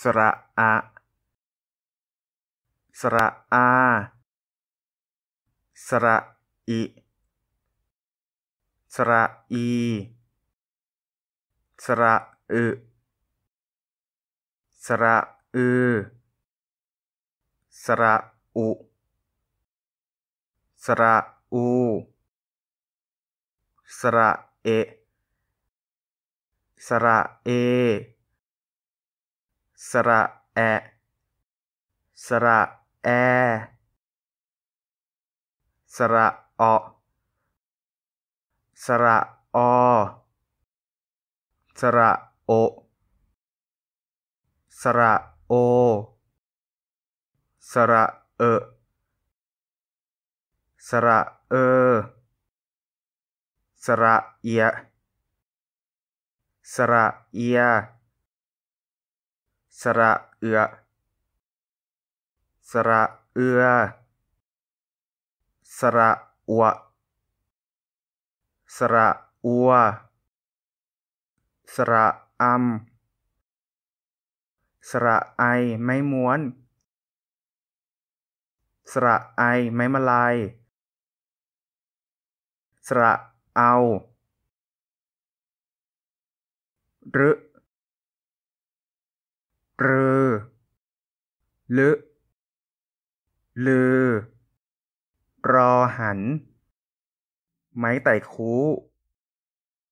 สระอะสระอา สระอิสระอี สระอึสระอือสระอุสระอู สระเอสระเอสระแอ สระแอสระออสระออสระโอสระโอ สระเอสระเอสระเอสระเอสระเอือสระเอือสระอวสระอัว สระอำ สระไอไม้ม้วน สระไอไม้มาลาย สระเอา หรือเรอลอะเลอรอหัน ไม้ไต่คู